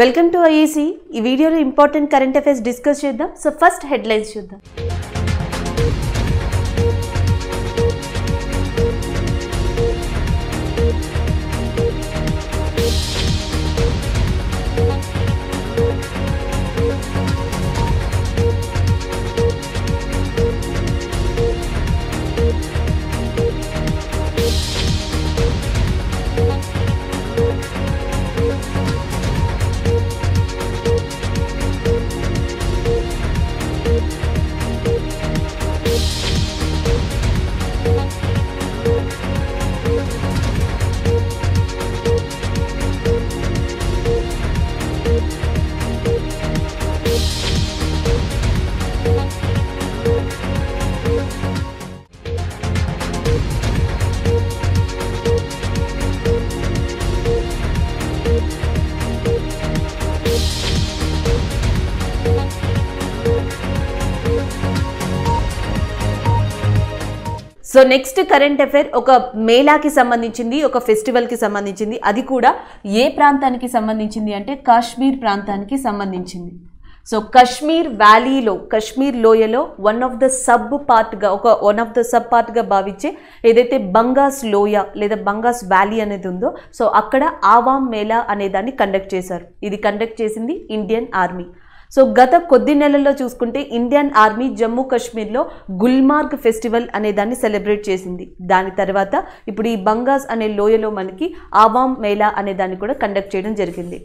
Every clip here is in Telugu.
వెల్కమ్ టు ఐఈసీ ఈ వీడియోలో ఇంపార్టెంట్ కరెంట్ అఫైర్స్ డిస్కస్ చేద్దాం సో ఫస్ట్ హెడ్లైన్స్ చూద్దాం సో నెక్స్ట్ కరెంట్ అఫైర్ ఒక మేళాకి సంబంధించింది ఒక ఫెస్టివల్కి సంబంధించింది అది కూడా ఏ ప్రాంతానికి సంబంధించింది అంటే కాశ్మీర్ ప్రాంతానికి సంబంధించింది సో కశ్మీర్ వ్యాలీలో కశ్మీర్ లోయలో వన్ ఆఫ్ ద సబ్ పార్ట్గా ఒక వన్ ఆఫ్ ద సబ్ పార్ట్గా భావించే ఏదైతే బంగాస్ లోయ లేదా బంగాస్ వ్యాలీ అనేది ఉందో సో అక్కడ ఆవాం మేళా అనే దాన్ని కండక్ట్ చేశారు ఇది కండక్ట్ చేసింది ఇండియన్ ఆర్మీ సో గత కొద్ది నెలల్లో చూసుకుంటే ఇండియన్ ఆర్మీ జమ్మూ కాశ్మీర్లో గుల్మార్గ్ ఫెస్టివల్ అనే దాన్ని సెలబ్రేట్ చేసింది దాని తర్వాత ఇప్పుడు ఈ బంగాస్ అనే లోయలో మనకి ఆవామ్ మేళా అనే దాన్ని కూడా కండక్ట్ చేయడం జరిగింది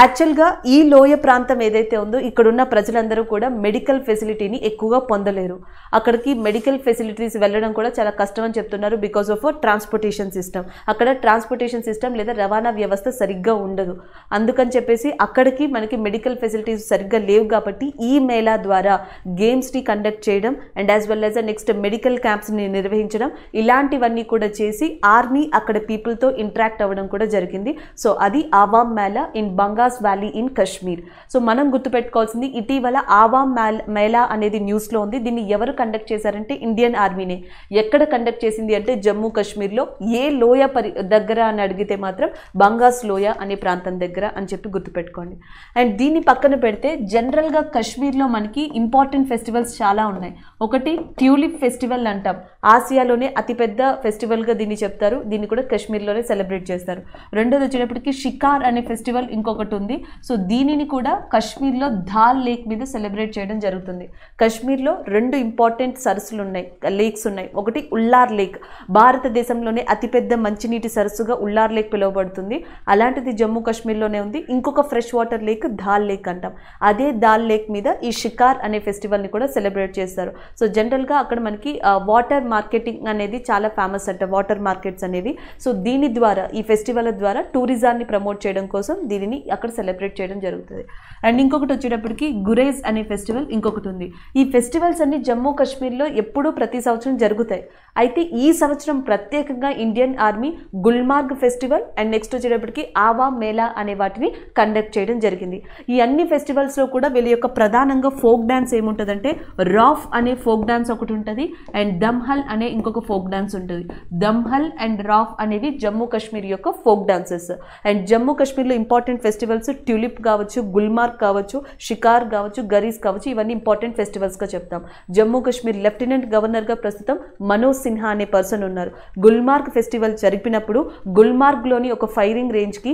యాక్చువల్గా ఈ లోయ ప్రాంతం ఏదైతే ఉందో ఇక్కడున్న ప్రజలందరూ కూడా మెడికల్ ఫెసిలిటీని ఎక్కువగా పొందలేరు అక్కడికి మెడికల్ ఫెసిలిటీస్ వెళ్ళడం కూడా చాలా కష్టం అని చెప్తున్నారు బికాస్ ఆఫ్ ట్రాన్స్పోర్టేషన్ సిస్టమ్ అక్కడ ట్రాన్స్పోర్టేషన్ సిస్టమ్ లేదా రవాణా వ్యవస్థ సరిగ్గా ఉండదు అందుకని చెప్పేసి అక్కడికి మనకి మెడికల్ ఫెసిలిటీస్ సరిగ్గా లేవు కాబట్టి ఈ మేళా ద్వారా గేమ్స్ని కండక్ట్ చేయడం and as well as next medical క్యాంప్స్ని నిర్వహించడం ఇలాంటివన్నీ కూడా చేసి ఆర్మీ అక్కడ పీపుల్తో ఇంటరాక్ట్ అవ్వడం కూడా జరిగింది సో అది ఆవామ్ మేళా ఇన్ బంగాల్ నివాస్ వ్యాలీ ఇన్ కశ్మీర్ సో మనం గుర్తుపెట్టుకోవాల్సింది ఇటీవల ఆవామ్ మేళా అనేది న్యూస్లో ఉంది దీన్ని ఎవరు కండక్ట్ చేశారంటే ఇండియన్ ఆర్మీనే ఎక్కడ కండక్ట్ చేసింది అంటే జమ్మూ కశ్మీర్లో ఏ లోయ పరి దగ్గర అని అడిగితే మాత్రం బంగాస్ లోయ అనే ప్రాంతం దగ్గర అని చెప్పి గుర్తుపెట్టుకోండి అండ్ దీన్ని పక్కన పెడితే జనరల్గా కశ్మీర్లో మనకి ఇంపార్టెంట్ ఫెస్టివల్స్ చాలా ఉన్నాయి ఒకటి ట్యూలిప్ ఫెస్టివల్ అంటాం ఆసియాలోనే అతిపెద్ద ఫెస్టివల్గా దీన్ని చెప్తారు దీన్ని కూడా కశ్మీర్లోనే సెలబ్రేట్ చేస్తారు రెండోది వచ్చినప్పటికీ షికార్ అనే ఫెస్టివల్ ఇంకొకటి ఉంటుంది సో దీనిని కూడా కశ్మీర్లో ధాల్ లేక్ మీద సెలబ్రేట్ చేయడం జరుగుతుంది కశ్మీర్లో రెండు ఇంపార్టెంట్ సరస్సులు ఉన్నాయి లేక్స్ ఉన్నాయి ఒకటి ఉల్లార్ లేక్ భారతదేశంలోనే అతిపెద్ద మంచినీటి సరస్సుగా ఉల్లార్ లేక్ పిలువబడుతుంది అలాంటిది జమ్మూ కాశ్మీర్లోనే ఉంది ఇంకొక fresh water lake Dal lake అంటాం అదే దాల్ లేక్ మీద ఈ షికార్ అనే ఫెస్టివల్ని కూడా సెలబ్రేట్ చేస్తారు సో జనరల్గా అక్కడ మనకి వాటర్ మార్కెటింగ్ అనేది చాలా ఫేమస్ అంట వాటర్ మార్కెట్స్ అనేవి సో దీని ద్వారా ఈ ఫెస్టివల్ ద్వారా టూరిజాన్ని ప్రమోట్ చేయడం కోసం దీనిని అక్కడ సెలబ్రేట్ చేయడం జరుగుతుంది అండ్ ఇంకొకటి వచ్చేటప్పటికి గురేజ్ అనే ఫెస్టివల్ ఇంకొకటి ఉంది ఈ ఫెస్టివల్స్ అన్ని జమ్మూ కాశ్మీర్లో ఎప్పుడూ ప్రతి సంవత్సరం జరుగుతాయి అయితే ఈ సంవత్సరం ప్రత్యేకంగా Indian army Gulmarg festival and next వచ్చేటప్పటికి ఆవా మేళా అనే వాటిని కండక్ట్ చేయడం జరిగింది ఈ అన్ని ఫెస్టివల్స్లో కూడా వీళ్ళ యొక్క ప్రధానంగా ఫోక్ డ్యాన్స్ ఏముంటుందంటే రాఫ్ అనే ఫోక్ డ్యాన్స్ ఒకటి ఉంటుంది అండ్ దమ్హల్ అనే ఇంకొక ఫోక్ డ్యాన్స్ ఉంటుంది దమ్హల్ అండ్ రాఫ్ అనేవి జమ్మూ కాశ్మీర్ యొక్క ఫోక్ డ్యాన్సెస్ అండ్ జమ్మూ కాశ్మీర్లో ఇంపార్టెంట్ ఫెస్టివల్స్ ట్యూలిప్ కావచ్చు గుల్మార్గ్ కావచ్చు షికార్ కావచ్చు గరీస్ కావచ్చు ఇవన్నీ ఇంపార్టెంట్ ఫెస్టివల్స్గా చెప్తాం జమ్మూ కాశ్మీర్ లెఫ్టినెంట్ గవర్నర్గా ప్రస్తుతం మనోజ్ సిన్హా అనే పర్సన్ ఉన్నారు గుల్మార్గ్ ఫెస్టివల్ జరిపినప్పుడు గుల్మార్గ్లోని ఒక ఫైరింగ్ రేంజ్కి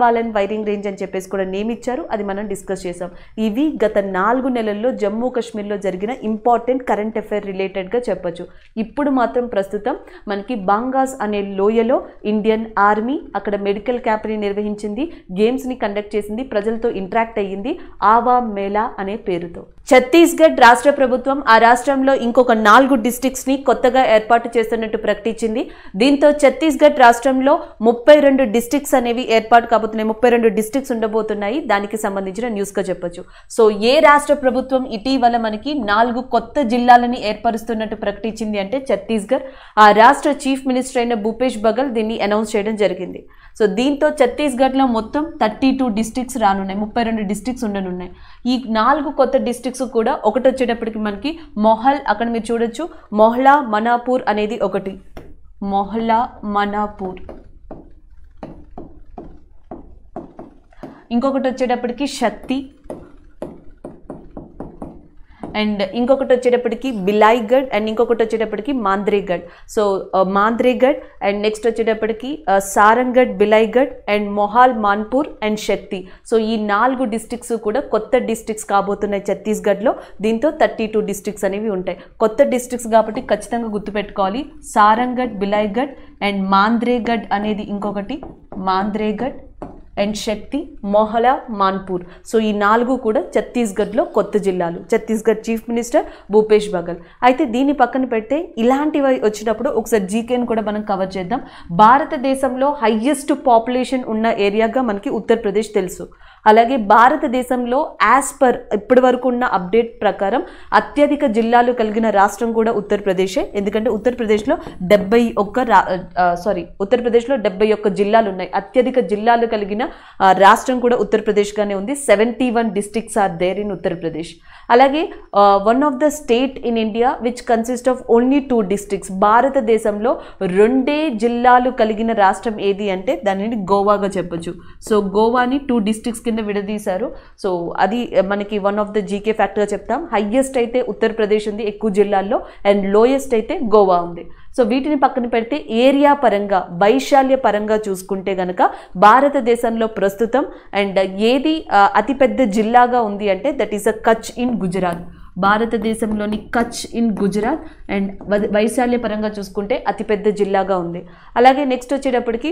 బాలన్ ఫైరింగ్ రేంజ్ అని చెప్పేసి కూడా నేమ్ ఇచ్చారు అది మనం డిస్కస్ చేసాం ఇవి గత నాలుగు నెలల్లో జమ్మూ కాశ్మీర్లో జరిగిన ఇంపార్టెంట్ కరెంట్ అఫైర్ రిలేటెడ్గా చెప్పొచ్చు ఇప్పుడు మాత్రం ప్రస్తుతం మనకి బాంగాస్ అనే లోయలో ఇండియన్ ఆర్మీ అక్కడ మెడికల్ క్యాంప్ని నిర్వహించింది గేమ్స్ని కండక్ట్ చేసింది ప్రజలతో ఇంటరాక్ట్ అయ్యింది ఆవా మేళా అనే పేరుతో ఛత్తీస్గఢ్ రాష్ట్ర ప్రభుత్వం ఆ రాష్ట్రంలో ఇంకొక నాలుగు డిస్టిక్స్ని కొత్తగా ఏర్పాటు చేస్తున్నట్టు ప్రకటించింది దీంతో ఛత్తీస్గఢ్ రాష్ట్రంలో ముప్పై రెండు డిస్టిక్స్ అనేవి ఏర్పాటు కాబోతున్నాయి ముప్పై రెండు డిస్టిక్స్ ఉండబోతున్నాయి దానికి సంబంధించిన గా చెప్పొచ్చు సో ఏ రాష్ట్ర ప్రభుత్వం ఇటీవల మనకి నాలుగు కొత్త జిల్లాలని ఏర్పరుస్తున్నట్టు ప్రకటించింది అంటే ఛత్తీస్గఢ్ ఆ రాష్ట్ర చీఫ్ మినిస్టర్ అయిన భూపేష్ బగల్ దీన్ని అనౌన్స్ చేయడం జరిగింది సో దీంతో ఛత్తీస్గఢ్లో మొత్తం థర్టీ టూ డిస్ట్రిక్ట్స్ రానున్నాయి ముప్పై రెండు డిస్ట్రిక్ట్స్ ఉండనున్నాయి ఈ నాలుగు కొత్త డిస్ట్రిక్ట్స్ కూడా ఒకటి వచ్చేటప్పటికి మనకి మొహల్ అక్కడ మీరు చూడొచ్చు మొహ్లా మనాపూర్ అనేది ఒకటి మొహ్లా మనాపూర్ ఇంకొకటి వచ్చేటప్పటికి శక్తి అండ్ ఇంకొకటి వచ్చేటప్పటికి బిలాయిగఢ్ అండ్ ఇంకొకటి వచ్చేటప్పటికి Manendragarh so uh, Manendragarh and next వచ్చేటప్పటికి uh, Sarangarh Bilaigarh and Mohla Manpur and Sakti so ఈ నాలుగు డిస్టిక్స్ కూడా కొత్త డిస్టిక్స్ కాబోతున్నాయి ఛత్తీస్గఢ్లో దీంతో థర్టీ టూ డిస్టిక్స్ అనేవి ఉంటాయి కొత్త డిస్టిక్స్ కాబట్టి ఖచ్చితంగా గుర్తుపెట్టుకోవాలి సారంగఢ్ బిలాయిగఢ్ అండ్ మాంద్రేగఢ్ అనేది ఇంకొకటి మాంద్రేగఢ్ అండ్ శక్తి మొహలా మాన్పూర్ సో ఈ నాలుగు కూడా ఛత్తీస్గఢ్లో కొత్త జిల్లాలు ఛత్తీస్గఢ్ చీఫ్ మినిస్టర్ భూపేష్ బగల్ అయితే దీని పక్కన పెడితే ఇలాంటివి వచ్చినప్పుడు ఒకసారి జీకేను కూడా మనం కవర్ చేద్దాం భారతదేశంలో హయ్యెస్ట్ పాపులేషన్ ఉన్న ఏరియాగా మనకి ఉత్తరప్రదేశ్ తెలుసు అలాగే భారతదేశంలో యాజ్ పర్ ఇప్పటి వరకు ఉన్న అప్డేట్ ప్రకారం అత్యధిక జిల్లాలు కలిగిన రాష్ట్రం కూడా ఉత్తరప్రదేశే ఎందుకంటే ఉత్తరప్రదేశ్లో డెబ్బై ఒక్క రా సారీ ఉత్తరప్రదేశ్లో డెబ్బై ఒక్క జిల్లాలు ఉన్నాయి అత్యధిక జిల్లాలు కలిగిన రాష్ట్రం కూడా ఉత్తరప్రదేశ్గానే ఉంది seventy one districts are there in Uttar Pradesh అలాగే one of the state in India which consist of only two districts భారతదేశంలో రెండే జిల్లాలు కలిగిన రాష్ట్రం ఏది అంటే దానిని గోవాగా చెప్పొచ్చు సో గోవాని టూ డిస్టిక్స్ కింద కింద విడదీశారు సో అది మనకి one of the GK factor చెప్తాం హయ్యెస్ట్ అయితే ఉత్తరప్రదేశ్ ఉంది ఎక్కువ జిల్లాల్లో అండ్ లోయెస్ట్ అయితే గోవా ఉంది సో వీటిని పక్కన పెడితే ఏరియా పరంగా వైశాల్య పరంగా చూసుకుంటే గనక భారతదేశంలో ప్రస్తుతం అండ్ ఏది అతిపెద్ద జిల్లాగా ఉంది అంటే that is a Kutch in Gujarat భారతదేశంలోని కచ్ ఇన్ గుజరాత్ అండ్ వైశాల్య పరంగా చూసుకుంటే అతిపెద్ద జిల్లాగా ఉంది అలాగే నెక్స్ట్ వచ్చేటప్పటికి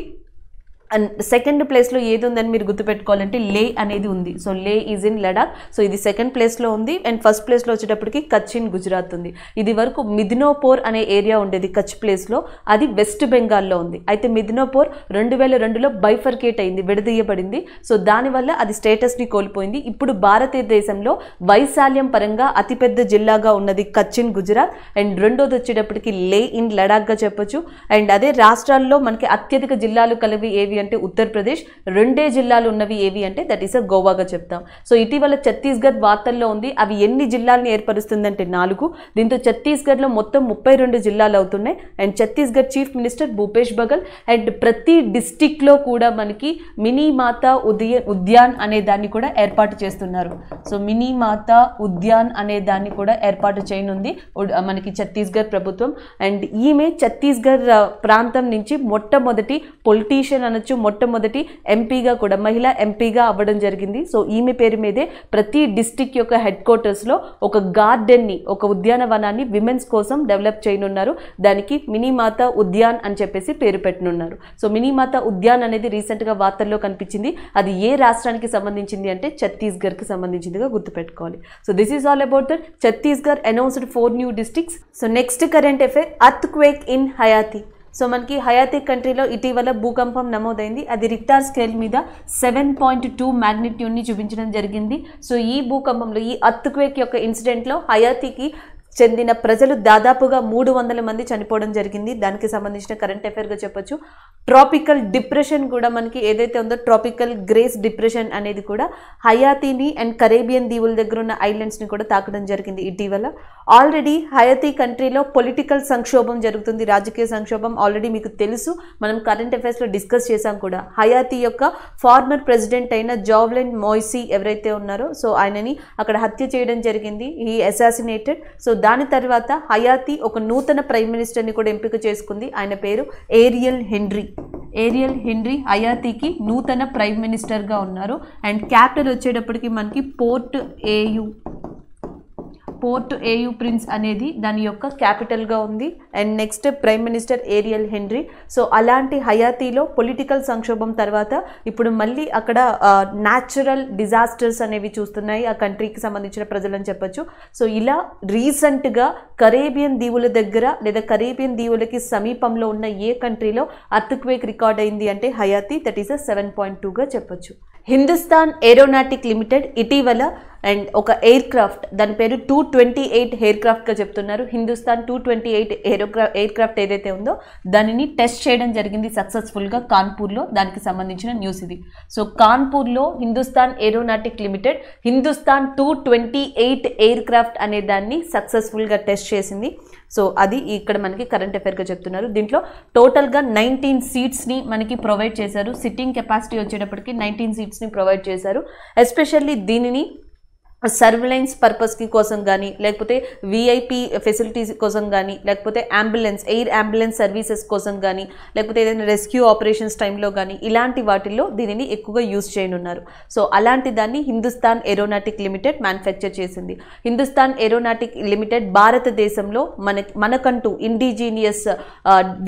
అండ్ సెకండ్ ప్లేస్లో ఏది ఉందని మీరు గుర్తుపెట్టుకోవాలంటే లే అనేది ఉంది so Leh is in Ladakh so ఇది సెకండ్ ప్లేస్లో ఉంది అండ్ ఫస్ట్ ప్లేస్లో వచ్చేటప్పటికి కచ్ ఇన్ గుజరాత్ ఉంది ఇది వరకు మిథినోపూర్ అనే ఏరియా ఉండేది కచ్ ప్లేస్లో అది వెస్ట్ బెంగాల్లో ఉంది అయితే మిథినోపూర్ రెండు వేల రెండులో బైఫర్కేట్ అయింది విడదీయబడింది సో దానివల్ల అది స్టేటస్ని కోల్పోయింది ఇప్పుడు భారతదేశంలో వైశాల్యం పరంగా అతిపెద్ద జిల్లాగా ఉన్నది కచ్ ఇన్ గుజరాత్ అండ్ రెండోది వచ్చేటప్పటికి లే ఇన్ లడాక్గా చెప్పొచ్చు అండ్ అదే రాష్ట్రాల్లో మనకి అత్యధిక జిల్లాలు కలివి ఏవి అంటే ఉత్తరప్రదేశ్ రెండే జిల్లాలు ఉన్నవి ఏవి అంటే దట్ ఈస్ అ గోవాగా చెప్తాం సో ఇటీవల ఛత్తీస్గఢ్ వార్తల్లో ఉంది అవి ఎన్ని జిల్లాలని ఏర్పరుస్తుందంటే నాలుగు దీంతో ఛత్తీస్గఢ్లో మొత్తం ముప్పై రెండు జిల్లాలు అవుతున్నాయి and Chhattisgarh chief minister Bhupesh Baghel and ప్రతి డిస్టిక్లో కూడా మనకి మినీ మాతా ఉదయ ఉద్యాన్ అనే దాన్ని కూడా ఏర్పాటు చేస్తున్నారు సో మినీ మాత ఉద్యాన్ అనే దాన్ని కూడా ఏర్పాటు చేయనుంది మనకి ఛత్తీస్గఢ్ ప్రభుత్వం అండ్ ఈమె ఛత్తీస్గఢ్ ప్రాంతం నుంచి మొట్టమొదటి పొలిటీషియన్ అని చెప్పొచ్చు మొట్టమొదటి ఎంపీగా కూడా మహిళా ఎంపీగా అవ్వడం జరిగింది సో ఈమె పేరు మీదే ప్రతి డిస్టిక్ యొక్క హెడ్ క్వార్టర్స్లో ఒక గార్డెన్ని ఒక ఉద్యానవనాన్ని విమెన్స్ కోసం డెవలప్ చేయనున్నారు దానికి మినీమాత ఉద్యాన్ అని చెప్పేసి పేరు పెట్టనున్నారు సో మినీమాత ఉద్యాన్ అనేది రీసెంట్గా వార్తల్లో కనిపించింది అది ఏ రాష్ట్రానికి సంబంధించింది అంటే ఛత్తీస్గఢ్కి సంబంధించిందిగా గుర్తుపెట్టుకోవాలి so this is all about that Chhattisgarh announced four new districts so next current affair earthquake in Haiti so మనకి హయాతే కంట్రీలో ఇటీవల భూకంపం నమోదైంది అది రిక్టార్ స్కేల్ మీద సెవెన్ పాయింట్ టూ మ్యాగ్నిట్యూడ్ని చూపించడం జరిగింది సో ఈ భూకంపంలో ఈ అత్తుక్వేక్ యొక్క ఇన్సిడెంట్లో హయాతికి చెందిన ప్రజలు దాదాపుగా మూడు వందల మంది చనిపోవడం జరిగింది దానికి సంబంధించిన కరెంట్ అఫేర్గా చెప్పొచ్చు ట్రాపికల్ డిప్రెషన్ కూడా మనకి ఏదైతే ఉందో ట్రాపికల్ గ్రేస్ డిప్రెషన్ అనేది కూడా హయాతీని అండ్ కరేబియన్ దీవుల దగ్గర ఉన్న ఐలాండ్స్ని కూడా తాకడం జరిగింది ఇటీవల ఆల్రెడీ హయాతీ కంట్రీలో పొలిటికల్ సంక్షోభం జరుగుతుంది రాజకీయ సంక్షోభం ఆల్రెడీ మీకు తెలుసు మనం కరెంట్ అఫైర్స్లో డిస్కస్ చేశాం కూడా హయాతీ యొక్క ఫార్మర్ ప్రెసిడెంట్ అయిన జావ్లెన్ మోయిసీ ఎవరైతే ఉన్నారో సో ఆయనని అక్కడ హత్య చేయడం జరిగింది ఈ అసాసినేటెడ్ సో దాని తర్వాత హయాతి ఒక నూతన ప్రైమ్ మినిస్టర్ని కూడా ఎంపిక చేసుకుంది ఆయన పేరు ఏరియల్ హెన్రీ ఏరియల్ హెన్రీ హయాతికి నూతన ప్రైమ్ మినిస్టర్గా ఉన్నారు అండ్ క్యాపిటల్ వచ్చేటప్పటికి మనకి port au port au prince అనేది దాని యొక్క క్యాపిటల్గా ఉంది and next prime minister Ariel Henry so అలాంటి హయాతీలో పొలిటికల్ సంక్షోభం తర్వాత ఇప్పుడు మళ్ళీ అక్కడ న్యాచురల్ డిజాస్టర్స్ అనేవి చూస్తున్నాయి ఆ కంట్రీకి సంబంధించిన ప్రజలని చెప్పొచ్చు సో ఇలా రీసెంట్గా కరేబియన్ దీవుల దగ్గర లేదా కరేబియన్ దీవులకి సమీపంలో ఉన్న ఏ కంట్రీలో అర్త్క్వేక్ రికార్డ్ అయింది అంటే Haiti that is a seven point టూగా చెప్పొచ్చు హిందుస్థాన్ ఏరోనాటిక్ లిమిటెడ్ ఇటీవల అండ్ ఒక ఎయిర్ క్రాఫ్ట్ దాని పేరు టూ ట్వంటీ ఎయిట్ ఎయిర్ క్రాఫ్ట్గా చెప్తున్నారు హిందుస్థాన్ టూ ట్వంటీ ఎయిట్ ఏరోక్రా ఎయిర్ క్రాఫ్ట్ ఏదైతే ఉందో దానిని టెస్ట్ చేయడం జరిగింది సక్సెస్ఫుల్గా కాన్పూర్లో దానికి సంబంధించిన న్యూస్ ఇది సో కాన్పూర్లో Hindustan aeronautic limited Hindustan two twenty eight aircraft అనే దాన్ని సక్సెస్ఫుల్గా టెస్ట్ చేసింది సో అది ఇక్కడ మనకి కరెంట్ అఫైర్గా చెప్తున్నారు దీంట్లో టోటల్గా నైన్టీన్ సీట్స్ని మనకి ప్రొవైడ్ చేశారు సిట్టింగ్ కెపాసిటీ వచ్చేటప్పటికి నైన్టీన్ సీట్స్ని ప్రొవైడ్ చేశారు ఎస్పెషల్లీ దీనిని సర్విలెన్స్ పర్పస్కి కోసం కానీ లేకపోతే విఐపి ఫెసిలిటీస్ కోసం కానీ లేకపోతే అంబులెన్స్ ఎయిర్ అంబులెన్స్ సర్వీసెస్ కోసం కానీ లేకపోతే ఏదైనా రెస్క్యూ ఆపరేషన్స్ టైంలో కానీ ఇలాంటి వాటిల్లో దీనిని ఎక్కువగా యూజ్ చేయనున్నారు సో అలాంటి దాన్ని హిందుస్థాన్ ఏరోనాటిక్ లిమిటెడ్ మ్యానుఫ్యాక్చర్ చేసింది హిందుస్థాన్ ఏరోనాటిక్ లిమిటెడ్ భారతదేశంలో మన మనకంటూ ఇండిజీనియస్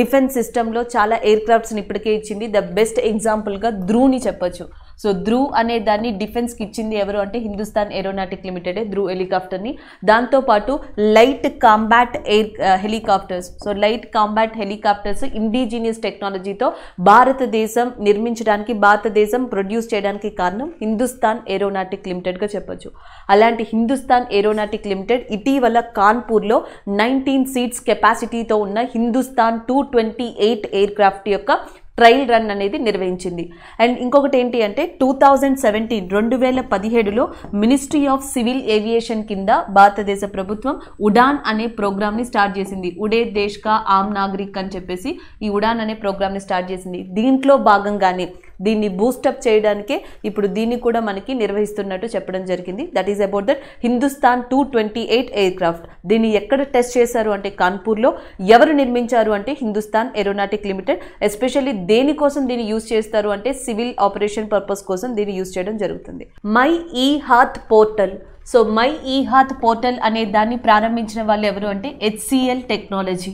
డిఫెన్స్ సిస్టంలో చాలా ఎయిర్ క్రాఫ్ట్స్ని ఇప్పటికే ఇచ్చింది ద బెస్ట్ ఎగ్జాంపుల్గా ధ్రువుని చెప్పచ్చు సో ధ్రువ్ అనే దాన్ని డిఫెన్స్కి ఇచ్చింది ఎవరు అంటే హిందుస్థాన్ ఏరోనాటిక్ లిమిటెడే ధ్రువ్ హెలికాప్టర్ని దాంతోపాటు light combat air helicopters so light combat helicopters indigenous టెక్నాలజీతో భారతదేశం నిర్మించడానికి భారతదేశం ప్రొడ్యూస్ చేయడానికి కారణం హిందుస్థాన్ ఏరోనాటిక్ లిమిటెడ్గా చెప్పొచ్చు అలాంటి హిందుస్థాన్ ఏరోనాటిక్ లిమిటెడ్ ఇటీవల కాన్పూర్లో నైన్టీన్ సీట్స్ కెపాసిటీతో ఉన్న Hindustan two twenty eight aircraft యొక్క ట్రయల్ రన్ అనేది నిర్వహించింది అండ్ ఇంకొకటి ఏంటి అంటే టూ థౌజండ్ సెవెంటీన్ రెండు వేల పదిహేడులో మినిస్ట్రీ ఆఫ్ సివిల్ ఏవియేషన్ కింద భారతదేశ ప్రభుత్వం ఉడాన్ అనే ప్రోగ్రామ్ని స్టార్ట్ చేసింది ఉడే దేశ్ కా ఆమ్ నాగరిక్ అని చెప్పేసి ఈ ఉడాన్ అనే ప్రోగ్రామ్ని స్టార్ట్ చేసింది దీంట్లో భాగంగానే దీన్ని బూస్టప్ చేయడానికే ఇప్పుడు దీన్ని కూడా మనకి నిర్వహిస్తున్నట్టు చెప్పడం జరిగింది that is about that Hindustan two twenty eight aircraft దీన్ని ఎక్కడ టెస్ట్ చేశారు అంటే కాన్పూర్లో ఎవరు నిర్మించారు అంటే హిందుస్థాన్ ఏరోనాటిక్ లిమిటెడ్ ఎస్పెషల్లీ దేనికోసం దీన్ని యూజ్ చేస్తారు అంటే సివిల్ ఆపరేషన్ పర్పస్ కోసం దీన్ని యూజ్ చేయడం జరుగుతుంది my e Haat portal so my e Haat portal అనే దాన్ని ప్రారంభించిన వాళ్ళు ఎవరు అంటే HCL technology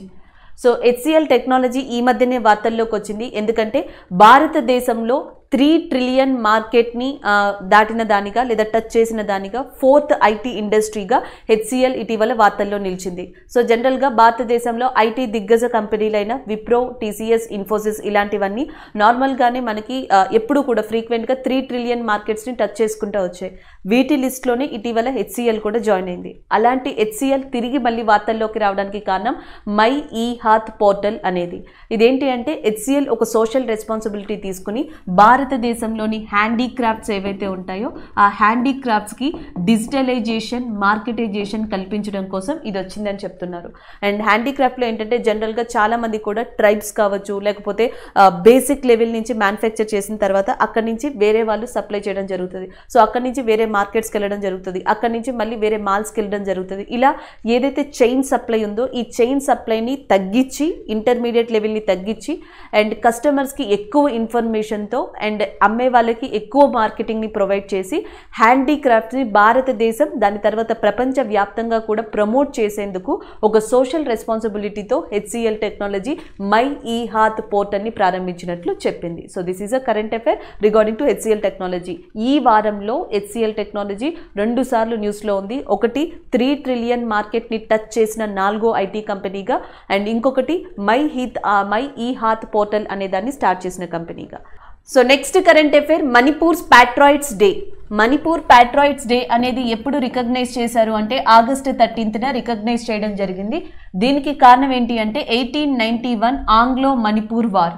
so HCL technology ఈ మధ్యనే వార్తల్లోకి వచ్చింది ఎందుకంటే భారతదేశంలో త్రీ ట్రిలియన్ మార్కెట్ని దాటిన దానిగా లేదా టచ్ చేసిన దానిగా ఫోర్త్ ఐటీ ఇండస్ట్రీగా హెచ్సిఎల్ ఇటీవల వార్తల్లో నిలిచింది సో జనరల్గా భారతదేశంలో ఐటీ దిగ్గజ కంపెనీలైన విప్రో టీసీఎస్ ఇన్ఫోసిస్ ఇలాంటివన్నీ నార్మల్గానే మనకి ఎప్పుడు కూడా ఫ్రీక్వెంట్గా త్రీ ట్రిలియన్ మార్కెట్స్ని టచ్ చేసుకుంటూ వచ్చాయి వీటి లిస్ట్లోనే ఇటీవల హెచ్సిఎల్ కూడా జాయిన్ అయింది అలాంటి హెచ్సిఎల్ తిరిగి మళ్ళీ వార్తల్లోకి రావడానికి కారణం మై ఈ హాత్ పోర్టల్ అనేది ఇదేంటి అంటే హెచ్సిఎల్ ఒక సోషల్ రెస్పాన్సిబిలిటీ తీసుకుని భారత భారతదేశంలోని హ్యాండీక్రాఫ్ట్స్ ఏవైతే ఉంటాయో ఆ హ్యాండీక్రాఫ్ట్స్కి డిజిటలైజేషన్ మార్కెటైజేషన్ కల్పించడం కోసం ఇది వచ్చిందని చెప్తున్నారు అండ్ హ్యాండీక్రాఫ్ట్లో ఏంటంటే జనరల్గా చాలామంది కూడా ట్రైబ్స్ కావచ్చు లేకపోతే బేసిక్ లెవెల్ నుంచి మ్యానుఫ్యాక్చర్ చేసిన తర్వాత అక్కడి నుంచి వేరే వాళ్ళు సప్లై చేయడం జరుగుతుంది సో అక్కడి నుంచి వేరే మార్కెట్స్కి వెళ్ళడం జరుగుతుంది అక్కడి నుంచి మళ్ళీ వేరే మాల్స్కి వెళ్ళడం జరుగుతుంది ఇలా ఏదైతే చైన్ సప్లై ఉందో ఈ చైన్ సప్లైని తగ్గించి ఇంటర్మీడియట్ లెవెల్ని తగ్గించి అండ్ కస్టమర్స్కి ఎక్కువ ఇన్ఫర్మేషన్తో అండ్ అమ్మే వాళ్ళకి ఎక్కువ మార్కెటింగ్ని ప్రొవైడ్ చేసి హ్యాండీక్రాఫ్ట్ని భారతదేశం దాని తర్వాత ప్రపంచ వ్యాప్తంగా కూడా ప్రమోట్ చేసేందుకు ఒక సోషల్ రెస్పాన్సిబిలిటీతో HCL technology my e Haat పోర్టల్ని ప్రారంభించినట్లు చెప్పింది so this is a current affair regarding to HCL technology ఈ వారంలో హెచ్సిఎల్ టెక్నాలజీ రెండు సార్లు న్యూస్లో ఉంది ఒకటి త్రీ ట్రిలియన్ మార్కెట్ని టచ్ చేసిన నాలుగో ఐటీ కంపెనీగా అండ్ ఇంకొకటి మై హీత్ మై ఈ హాత్ పోర్టల్ అనే దాన్ని స్టార్ట్ చేసిన కంపెనీగా so next current affair Manipur's patriots day Manipur patriots day అనేది ఎప్పుడు రికగ్నైజ్ చేశారు అంటే ఆగస్టు థర్టీన్త్న రికగ్నైజ్ చేయడం జరిగింది దీనికి కారణం ఏంటి అంటే eighteen ninety one Anglo Manipur war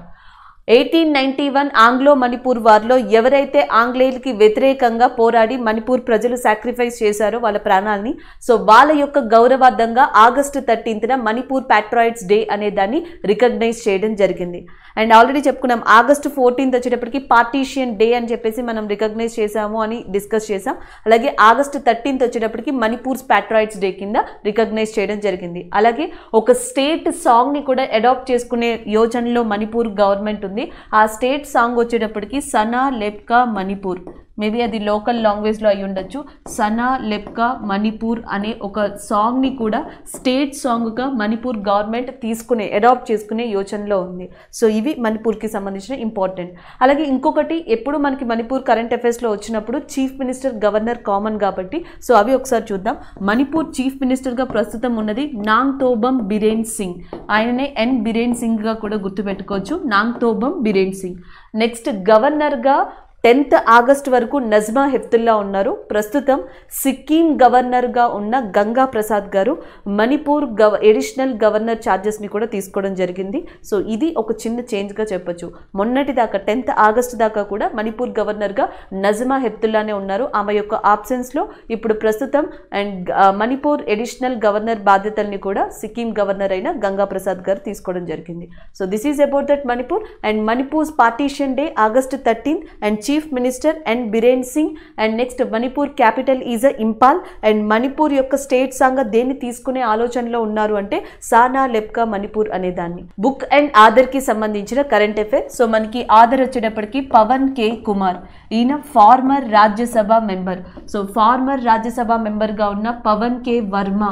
eighteen ninety one Anglo Manipur వార్లో ఎవరైతే ఆంగ్లేయులకి వ్యతిరేకంగా పోరాడి మణిపూర్ ప్రజలు సాక్రిఫైస్ చేశారో వాళ్ళ ప్రాణాలని సో వాళ్ళ యొక్క గౌరవార్థంగా ఆగస్టు థర్టీన్త్న మణిపూర్ ప్యాట్రాయిడ్స్ డే అనే దాన్ని రికగ్నైజ్ చేయడం జరిగింది అండ్ ఆల్రెడీ చెప్పుకున్నాం ఆగస్టు ఫోర్టీన్త్ వచ్చేటప్పటికి పార్టీషియన్ డే అని చెప్పేసి మనం రికగ్నైజ్ చేశాము అని డిస్కస్ చేసాం అలాగే ఆగస్టు థర్టీన్త్ వచ్చేటప్పటికి మణిపూర్స్ ప్యాట్రాయిడ్స్ డే కింద రికగ్నైజ్ చేయడం జరిగింది అలాగే ఒక స్టేట్ సాంగ్ని కూడా అడాప్ట్ చేసుకునే యోజనలో మణిపూర్ గవర్నమెంట్ ఉంది ఉంటుంది ఆ స్టేట్ సాంగ్ వచ్చేటప్పటికి సనా లెప్కా మణిపూర్ మేబీ అది లోకల్ లాంగ్వేజ్లో అయి ఉండొచ్చు సనా లెప్కా మణిపూర్ అనే ఒక సాంగ్ని కూడా స్టేట్ సాంగ్గా మణిపూర్ గవర్నమెంట్ తీసుకునే అడాప్ట్ చేసుకునే యోచనలో ఉంది సో ఇవి మణిపూర్కి సంబంధించిన ఇంపార్టెంట్ అలాగే ఇంకొకటి ఎప్పుడు మనకి మణిపూర్ కరెంట్ అఫైర్స్లో వచ్చినప్పుడు చీఫ్ మినిస్టర్ గవర్నర్ కామన్ కాబట్టి సో అవి ఒకసారి చూద్దాం మణిపూర్ చీఫ్ మినిస్టర్గా ప్రస్తుతం ఉన్నది నాంగ్ తోబం బిరేన్ సింగ్ ఆయననే ఎన్ బిరేన్ సింగ్గా కూడా గుర్తుపెట్టుకోవచ్చు నాంగ్ తోబం బిరేన్ సింగ్ నెక్స్ట్ గవర్నర్గా టెన్త్ ఆగస్టు వరకు నజ్మా హెఫ్తుల్లా ఉన్నారు ప్రస్తుతం సిక్కిం గవర్నర్గా ఉన్న గంగా ప్రసాద్ గారు మణిపూర్ గవ ఎడిషనల్ గవర్నర్ ఛార్జెస్ని కూడా తీసుకోవడం జరిగింది సో ఇది ఒక చిన్న చేంజ్గా చెప్పొచ్చు మొన్నటి దాకా టెన్త్ ఆగస్టు దాకా కూడా మణిపూర్ గవర్నర్గా నజ్మా హెఫ్తుల్లానే ఉన్నారు ఆమె యొక్క ఆబ్సెన్స్లో ఇప్పుడు ప్రస్తుతం అండ్ మణిపూర్ ఎడిషనల్ గవర్నర్ బాధ్యతల్ని కూడా సిక్కిం గవర్నర్ అయిన గంగా ప్రసాద్ గారు తీసుకోవడం జరిగింది so this is about that Manipur and Manipur's partition day August thirteenth and chief minister and Biren Singh and next Manipur capital is a Imphal and Manipur యొక్క స్టేట్ సాంగ్ దేన్ని తీసుకునే ఆలోచనలో ఉన్నారు అంటే సానా లెప్కా మణిపూర్ అనే దాన్ని బుక్ అండ్ ఆధర్ కి సంబంధించిన కరెంట్ అఫేర్ సో మనకి ఆధర్ వచ్చేటప్పటికి పవన్ కే కుమార్ ఈయన former Rajya Sabha member so former Rajya Sabha మెంబర్గా ఉన్న పవన్ కే వర్మ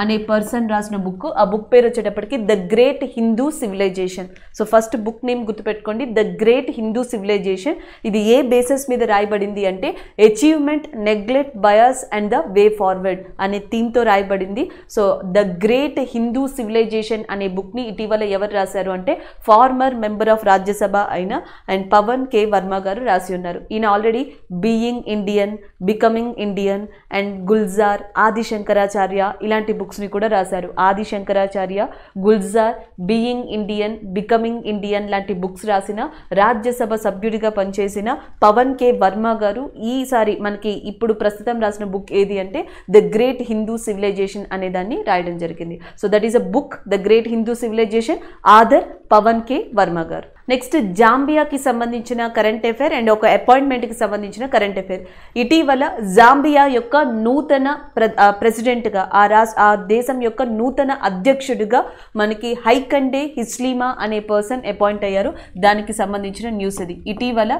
అనే పర్సన్ రాసిన బుక్ ఆ బుక్ పేరు వచ్చేటప్పటికి the great Hindu civilisation so first book name గుర్తుపెట్టుకోండి ద గ్రేట్ హిందూ సివిలైజేషన్ ఇది ఏ బేసిస్ మీద రాయబడింది అంటే achievement neglect bias and the way forward అనే థీమ్తో రాయబడింది so the great Hindu civilisation అనే బుక్ని ఇటీవల ఎవరు రాశారు అంటే ఫార్మర్ మెంబర్ ఆఫ్ రాజ్యసభ అయిన అండ్ పవన్ కే వర్మ గారు రాసి ఉన్నారు ఈయన already being Indian becoming Indian and Gulzar Adi Shankaracharya ఇలాంటి బుక్స్ని కూడా రాశారు Adi Shankaracharya Gulzar being Indian becoming Indian లాంటి బుక్స్ రాసిన రాజ్యసభ సభ్యుడిగా పనిచేసిన పవన్ కే వర్మ గారు ఈసారి మనకి ఇప్పుడు ప్రస్తుతం రాసిన బుక్ ఏది అంటే ద గ్రేట్ హిందూ సివిలైజేషన్ అనే దాన్ని రాయడం జరిగింది so that is a book the great Hindu civilisation author Pavan K Varma గారు నెక్స్ట్ జాంబియాకి సంబంధించిన కరెంట్ అఫైర్ అండ్ ఒక అపాయింట్మెంట్కి సంబంధించిన కరెంట్ అఫైర్ ఇటీవల జాంబియా యొక్క నూతన ప్ర ప్రెసిడెంట్గా ఆ రాష్ట్ర ఆ దేశం యొక్క నూతన అధ్యక్షుడిగా మనకి హైకండే హిస్లీమా అనే పర్సన్ అపాయింట్ అయ్యారు దానికి సంబంధించిన న్యూస్ ఇది ఇటీవల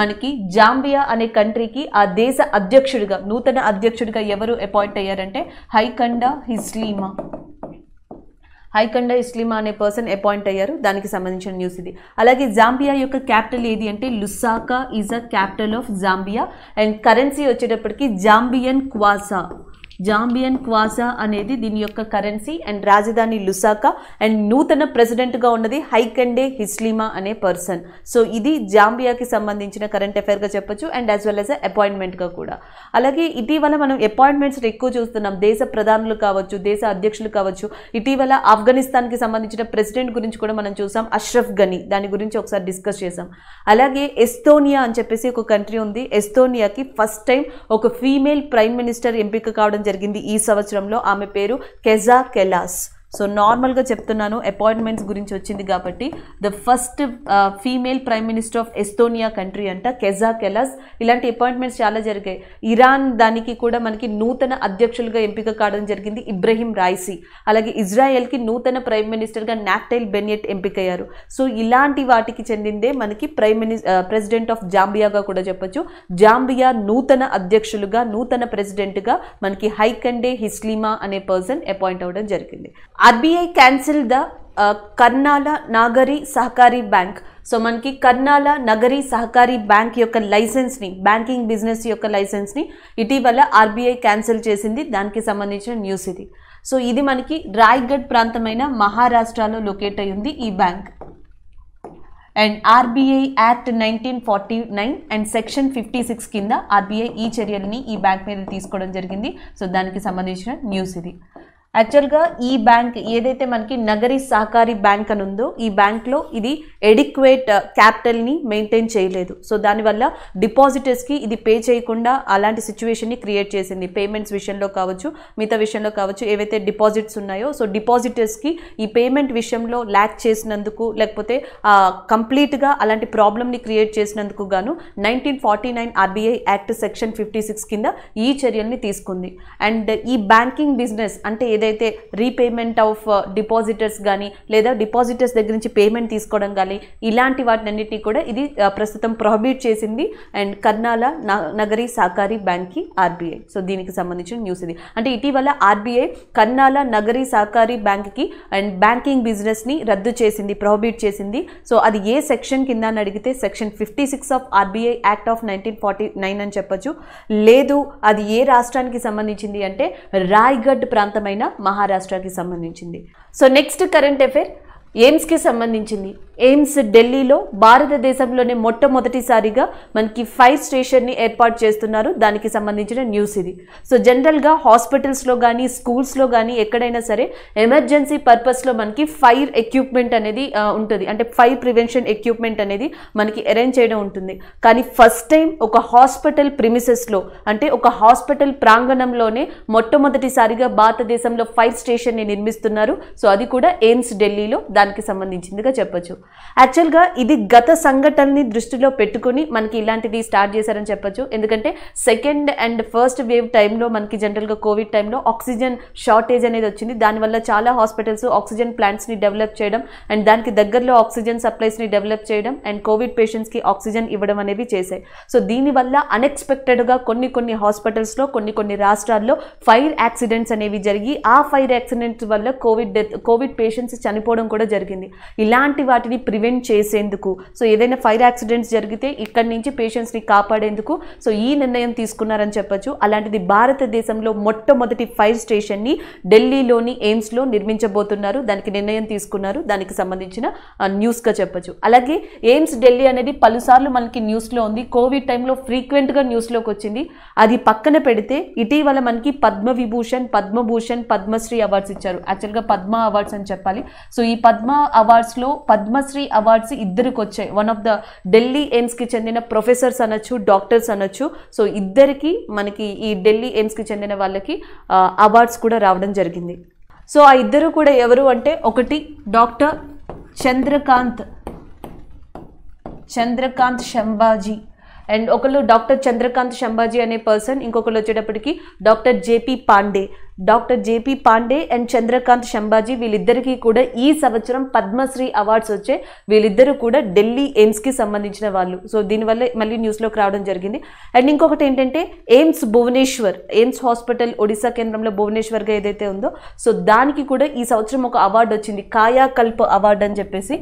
మనకి జాంబియా అనే కంట్రీకి ఆ దేశ అధ్యక్షుడిగా నూతన అధ్యక్షుడిగా ఎవరు అపాయింట్ అయ్యారంటే హైకండా హిస్లీమా హైకండ ఇస్లిమా అనే పర్సన్ అపాయింట్ అయ్యారు దానికి సంబంధించిన న్యూస్ ఇది అలాగే జాంబియా యొక్క క్యాపిటల్ ఏది అంటే Lusaka is a capital of Zambia and currency వచ్చేటప్పటికి జాంబియన్ క్వాసా జాంబియన్ క్వాసా అనేది దీని యొక్క కరెన్సీ అండ్ రాజధాని లుసాకా అండ్ నూతన ప్రెసిడెంట్గా ఉన్నది హైకండే హిస్లిమా అనే పర్సన్ సో ఇది జాంబియాకి సంబంధించిన కరెంట్ అఫైర్గా చెప్పొచ్చు అండ్ యాజ్ వెల్ యాజ్ అపాయింట్మెంట్గా కూడా అలాగే ఇటీవల మనం అపాయింట్మెంట్స్ ఎక్కువ చూస్తున్నాం దేశ ప్రధానులు కావచ్చు దేశ అధ్యక్షులు కావచ్చు ఇటీవల ఆఫ్ఘనిస్తాన్కి సంబంధించిన ప్రెసిడెంట్ గురించి కూడా మనం చూసాం అష్రఫ్ గని దాని గురించి ఒకసారి డిస్కస్ చేసాం అలాగే ఎస్తోనియా అని చెప్పేసి ఒక కంట్రీ ఉంది ఎస్తోనియాకి ఫస్ట్ టైం ఒక ఫీమేల్ ప్రైమ్ మినిస్టర్ ఎంపిక కావడం జరిగింది ఈ సంవత్సరంలో ఆమె పేరు కెజా కెలాస్ సో నార్మల్గా చెప్తున్నాను అపాయింట్మెంట్స్ గురించి వచ్చింది కాబట్టి the first female prime minister of Estonia country అంట కెజా కెలాస్ ఇలాంటి అపాయింట్మెంట్స్ చాలా జరిగాయి ఇరాన్ దానికి కూడా మనకి నూతన అధ్యక్షులుగా ఎంపిక కావడం జరిగింది ఇబ్రహీం రాయిసీ అలాగే ఇజ్రాయెల్కి నూతన ప్రైమ్ మినిస్టర్గా నాక్టైల్ బెనియట్ ఎంపికయ్యారు సో ఇలాంటి వాటికి చెందిందే మనకి ప్రైమ్ మినిస్ ప్రెసిడెంట్ ఆఫ్ జాంబియాగా కూడా చెప్పొచ్చు జాంబియా నూతన అధ్యక్షులుగా నూతన ప్రెసిడెంట్గా మనకి హైకండే హిస్లీమా అనే పర్సన్ అపాయింట్ అవ్వడం జరిగింది RBI cancel the Karnala Nagari Sahakari bank so మనకి కర్ణాల నగరి సహకారీ బ్యాంక్ యొక్క లైసెన్స్ని బ్యాంకింగ్ బిజినెస్ యొక్క లైసెన్స్ని ఇటీవల ఆర్బీఐ క్యాన్సిల్ చేసింది దానికి సంబంధించిన న్యూస్ ఇది సో ఇది మనకి రాయ్గఢ్ ప్రాంతమైన మహారాష్ట్రలో లొకేట్ అయి ఉంది ఈ bank and RBI act nineteen forty nine and section fifty six కింద ఆర్బీఐ ఈ చర్యలని ఈ బ్యాంక్ మీద తీసుకోవడం జరిగింది సో దానికి సంబంధించిన న్యూస్ ఇది యాక్చువల్గా ఈ బ్యాంక్ ఏదైతే మనకి నగరి సహకారి బ్యాంక్ అని ఉందో ఈ బ్యాంక్లో ఇది ఎడిక్వేట్ క్యాపిటల్ని మెయింటైన్ చేయలేదు సో దానివల్ల డిపాజిటర్స్కి ఇది పే చేయకుండా అలాంటి సిచ్యువేషన్ని క్రియేట్ చేసింది పేమెంట్స్ విషయంలో కావచ్చు మిగతా విషయంలో కావచ్చు ఏవైతే డిపాజిట్స్ ఉన్నాయో సో డిపాజిటర్స్కి ఈ పేమెంట్ విషయంలో ల్యాక్ చేసినందుకు లేకపోతే కంప్లీట్గా అలాంటి ప్రాబ్లమ్ని క్రియేట్ చేసినందుకు గాను nineteen forty nine RBI act section fifty six కింద ఈ చర్యల్ని తీసుకుంది అండ్ ఈ బ్యాంకింగ్ బిజినెస్ అంటే ఏదైతే రీపేమెంట్ ఆఫ్ డిపాజిటర్స్ కానీ లేదా డిపాజిటర్స్ దగ్గర నుంచి పేమెంట్ తీసుకోవడం కానీ ఇలాంటి వాటినన్నిటినీ కూడా ఇది uh, ప్రస్తుతం ప్రొహబిట్ చేసింది అండ్ కర్నాల నగరీ సహకారి బ్యాంక్కి ఆర్బీఐ సో దీనికి సంబంధించిన న్యూస్ ఇది అంటే ఇటీవల ఆర్బీఐ కర్నాల నగరి సహకారి బ్యాంక్కి అండ్ బ్యాంకింగ్ బిజినెస్ని రద్దు చేసింది ప్రొహబిట్ చేసింది సో అది ఏ సెక్షన్ కింద అని అడిగితే section fifty six of RBI act of nineteen forty nine అని చెప్పొచ్చు లేదు అది ఏ రాష్ట్రానికి సంబంధించింది అంటే రాయ్గఢ్ ప్రాంతమైన మహారాష్ట్రకి సంబంధించింది సో నెక్స్ట్ కరెంట్ అఫేర్ ఎయిమ్స్కి సంబంధించింది ఎయిమ్స్ ఢిల్లీలో భారతదేశంలోనే మొట్టమొదటిసారిగా మనకి ఫైర్ స్టేషన్ని ఏర్పాటు చేస్తున్నారు దానికి సంబంధించిన న్యూస్ ఇది సో జనరల్గా హాస్పిటల్స్లో కానీ స్కూల్స్లో కానీ ఎక్కడైనా సరే ఎమర్జెన్సీ పర్పస్లో మనకి ఫైర్ ఎక్విప్మెంట్ అనేది ఉంటుంది అంటే ఫైర్ ప్రివెన్షన్ ఎక్విప్మెంట్ అనేది మనకి అరేంజ్ చేయడం ఉంటుంది కానీ ఫస్ట్ టైం ఒక హాస్పిటల్ ప్రిమిసెస్లో అంటే ఒక హాస్పిటల్ ప్రాంగణంలోనే మొట్టమొదటిసారిగా భారతదేశంలో ఫైర్ స్టేషన్ని నిర్మిస్తున్నారు సో అది కూడా ఎయిమ్స్ ఢిల్లీలో దానికి సంబంధించిందిగా చెప్పొచ్చు యాక్చువల్గా ఇది గత సంఘటనని దృష్టిలో పెట్టుకుని మనకి ఇలాంటిది స్టార్ట్ చేశారని చెప్పొచ్చు ఎందుకంటే సెకండ్ అండ్ ఫస్ట్ వేవ్ టైంలో మనకి జనరల్గా కోవిడ్ టైంలో ఆక్సిజన్ షార్టేజ్ అనేది వచ్చింది దానివల్ల చాలా హాస్పిటల్స్ ఆక్సిజన్ ప్లాంట్స్ని డెవలప్ చేయడం అండ్ దానికి దగ్గరలో ఆక్సిజన్ సప్లైస్ని డెవలప్ చేయడం అండ్ కోవిడ్ పేషెంట్స్కి ఆక్సిజన్ ఇవ్వడం అనేవి చేశాయి సో దీనివల్ల అన్ఎక్స్పెక్టెడ్గా కొన్ని కొన్ని హాస్పిటల్స్లో కొన్ని కొన్ని రాష్ట్రాల్లో ఫైర్ యాక్సిడెంట్స్ అనేవి జరిగి ఆ ఫైర్ యాక్సిడెంట్స్ వల్ల కోవిడ్ డెత్ కోవిడ్ పేషెంట్స్ చనిపోవడం కూడా జరిగింది ఇలాంటి వాటిని ప్రివెంట్ చేసేందుకు సో ఏదైనా ఫైర్ యాక్సిడెంట్స్ జరిగితే ఇక్కడి నుంచి పేషెంట్స్ని కాపాడేందుకు సో ఈ నిర్ణయం తీసుకున్నారని చెప్పొచ్చు అలాంటిది భారతదేశంలో మొట్టమొదటి ఫైర్ స్టేషన్ని ఢిల్లీలోని ఎయిమ్స్లో నిర్మించబోతున్నారు దానికి నిర్ణయం తీసుకున్నారు దానికి సంబంధించిన న్యూస్గా చెప్పొచ్చు అలాగే ఎయిమ్స్ ఢిల్లీ అనేది పలుసార్లు మనకి న్యూస్లో ఉంది కోవిడ్ టైంలో ఫ్రీక్వెంట్గా న్యూస్లోకి వచ్చింది అది పక్కన పెడితే ఇటీవల మనకి పద్మ విభూషణ్ పద్మభూషణ్ పద్మశ్రీ అవార్డ్స్ ఇచ్చారు యాక్చువల్గా పద్మ అవార్డ్స్ అని చెప్పాలి సో ఈ పద్మ పద్మ అవార్డ్స్లో పద్మశ్రీ అవార్డ్స్ ఇద్దరికి వచ్చాయి వన్ ఆఫ్ ద ఢిల్లీ ఎయిమ్స్కి చెందిన ప్రొఫెసర్స్ అనొచ్చు డాక్టర్స్ అనొచ్చు సో ఇద్దరికి మనకి ఈ ఢిల్లీ ఎయిమ్స్కి చెందిన వాళ్ళకి అవార్డ్స్ కూడా రావడం జరిగింది సో ఆ ఇద్దరు కూడా ఎవరు అంటే ఒకటి డాక్టర్ చంద్రకాంత్ చంద్రకాంత్ శంబాజీ అండ్ ఒకళ్ళు డాక్టర్ చంద్రకాంత్ శంబాజీ అనే పర్సన్ ఇంకొకళ్ళు వచ్చేటప్పటికి doctor JP Pandey doctor JP Pandey and Chandrakant Sambhaji వీళ్ళిద్దరికీ కూడా ఈ సంవత్సరం పద్మశ్రీ అవార్డ్స్ వచ్చే వీళ్ళిద్దరూ కూడా ఢిల్లీ ఎయిమ్స్కి సంబంధించిన వాళ్ళు సో దీనివల్ల మళ్ళీ న్యూస్లోకి రావడం జరిగింది అండ్ ఇంకొకటి ఏంటంటే ఎయిమ్స్ భువనేశ్వర్ ఎయిమ్స్ హాస్పిటల్ ఒడిశా కేంద్రంలో భువనేశ్వర్గా ఏదైతే ఉందో సో దానికి కూడా ఈ సంవత్సరం ఒక అవార్డు వచ్చింది కాయా కల్ప్ అవార్డు అని చెప్పేసి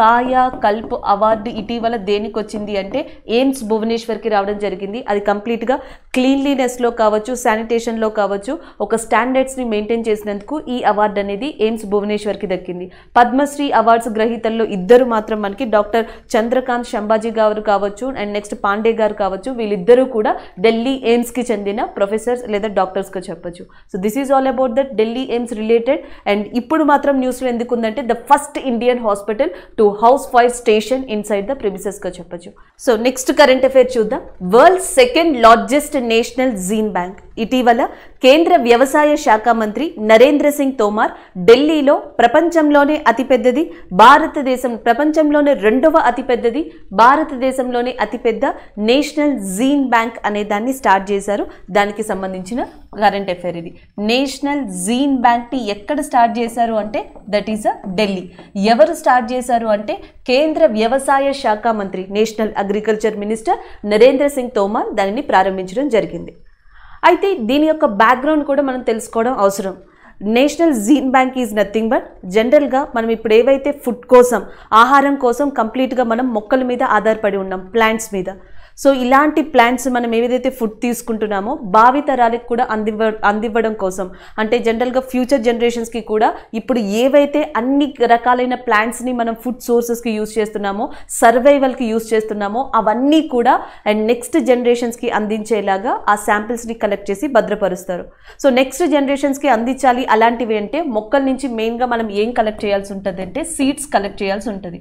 కాయా కల్ప్ అవార్డు ఇటీవల దేనికి వచ్చింది అంటే ఎయిమ్స్ భువనేశ్వర్కి రావడం జరిగింది అది కంప్లీట్గా క్లీన్లీనెస్లో కావచ్చు శానిటేషన్లో కావచ్చు ఒక స్టా స్టాండర్డ్స్ని మెయింటైన్ చేసినందుకు ఈ అవార్డు అనేది ఎయిమ్స్ భువనేశ్వర్కి దక్కింది పద్మశ్రీ అవార్డ్స్ గ్రహీతల్లో ఇద్దరు మాత్రం మనకి డాక్టర్ చంద్రకాంత్ శంభాజీ గారు కావచ్చు అండ్ నెక్స్ట్ పాండే గారు కావచ్చు వీళ్ళిద్దరూ కూడా ఢిల్లీ ఎయిమ్స్కి చెందిన ప్రొఫెసర్స్ లేదా డాక్టర్స్గా చెప్పొచ్చు so this is all about that Delhi AIIMS related and ఇప్పుడు మాత్రం న్యూస్లో ఎందుకు ఉందంటే the first Indian hospital to house fire station inside the ప్రిమిసెస్గా చెప్పొచ్చు సో నెక్స్ట్ కరెంట్ అఫైర్ చూద్దాం world second largest national gene bank ఇటీవల కేంద్ర వ్యవసాయ వ్యవసాయ శాఖ మంత్రి నరేంద్ర సింగ్ తోమార్ ఢిల్లీలో ప్రపంచంలోనే అతిపెద్దది భారతదేశం ప్రపంచంలోనే రెండవ అతిపెద్దది భారతదేశంలోనే అతిపెద్ద నేషనల్ జీన్ బ్యాంక్ అనే దాన్ని స్టార్ట్ చేశారు దానికి సంబంధించిన కరెంట్ అఫైర్ ఇది నేషనల్ జీన్ బ్యాంక్ని ఎక్కడ స్టార్ట్ చేశారు అంటే దట్ ఈస్ అ ఢిల్లీ ఎవరు స్టార్ట్ చేశారు అంటే కేంద్ర వ్యవసాయ శాఖ మంత్రి national agriculture minister Narendra Singh Tomar దానిని ప్రారంభించడం జరిగింది అయితే దీని యొక్క బ్యాక్గ్రౌండ్ కూడా మనం తెలుసుకోవడం అవసరం national gene bank is nothing but జనరల్గా మనం ఇప్పుడు ఏవైతే ఫుడ్ కోసం ఆహారం కోసం కంప్లీట్గా మనం మొక్కల మీద ఆధారపడి ఉన్నాం ప్లాంట్స్ మీద సో ఇలాంటి ప్లాంట్స్ మనం ఏదైతే ఫుడ్ తీసుకుంటున్నామో భావితరాలకు కూడా అందివ అందివ్వడం కోసం అంటే జనరల్గా ఫ్యూచర్ జనరేషన్స్కి కూడా ఇప్పుడు ఏవైతే అన్ని రకాలైన ప్లాంట్స్ని మనం ఫుడ్ సోర్సెస్కి యూజ్ చేస్తున్నామో సర్వైవల్కి యూజ్ చేస్తున్నామో అవన్నీ కూడా అండ్ నెక్స్ట్ జనరేషన్స్కి అందించేలాగా ఆ శాంపిల్స్ని కలెక్ట్ చేసి భద్రపరుస్తారు సో నెక్స్ట్ జనరేషన్స్కి అందించాలి అలాంటివి అంటే మొక్కల నుంచి మెయిన్గా మనం ఏం కలెక్ట్ చేయాల్సి ఉంటుంది అంటే సీడ్స్ కలెక్ట్ చేయాల్సి ఉంటుంది